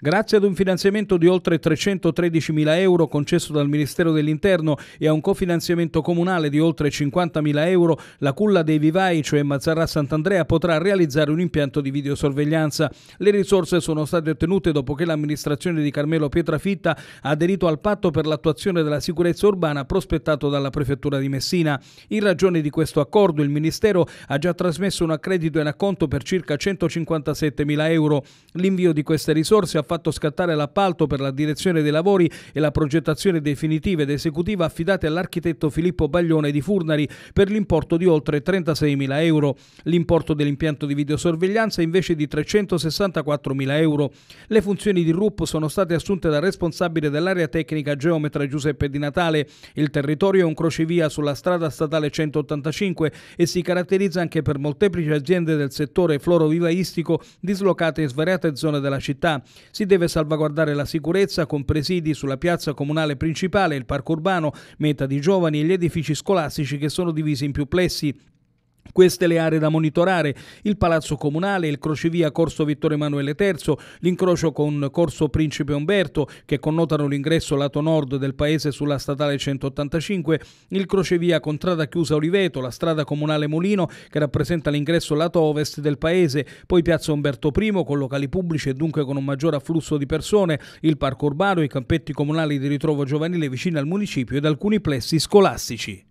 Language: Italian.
Grazie ad un finanziamento di oltre 313.000 euro concesso dal Ministero dell'Interno e a un cofinanziamento comunale di oltre 50.000 euro, la culla dei vivai, cioè Mazzarra Sant'Andrea, potrà realizzare un impianto di videosorveglianza. Le risorse sono state ottenute dopo che l'amministrazione di Carmelo Pietrafitta ha aderito al patto per l'attuazione della sicurezza urbana prospettato dalla Prefettura di Messina. In ragione di questo accordo il Ministero ha già trasmesso un accredito in acconto per circa 157.000 euro. L'invio di queste risorse ha fatto scattare l'appalto per la direzione dei lavori e la progettazione definitiva ed esecutiva affidate all'architetto Filippo Baglione di Furnari per l'importo di oltre 36.000 euro. L'importo dell'impianto di videosorveglianza è invece di 364.000 euro. Le funzioni di RUP sono state assunte dal responsabile dell'area tecnica geometra Giuseppe Di Natale. Il territorio è un crocevia sulla strada statale 185 e si caratterizza anche per molteplici aziende del settore florovivaistico dislocate in svariate zone della città. Si deve salvaguardare la sicurezza con presidi sulla piazza comunale principale, il parco urbano, meta di giovani e gli edifici scolastici che sono divisi in più plessi queste le aree da monitorare, il Palazzo Comunale, il crocevia Corso Vittorio Emanuele III, l'incrocio con Corso Principe Umberto che connotano l'ingresso lato nord del paese sulla statale 185, il crocevia Contrada Chiusa Oliveto, la strada comunale Molino che rappresenta l'ingresso lato ovest del paese, poi Piazza Umberto I con locali pubblici e dunque con un maggior afflusso di persone, il parco urbano, i campetti comunali di ritrovo giovanile vicino al municipio ed alcuni plessi scolastici.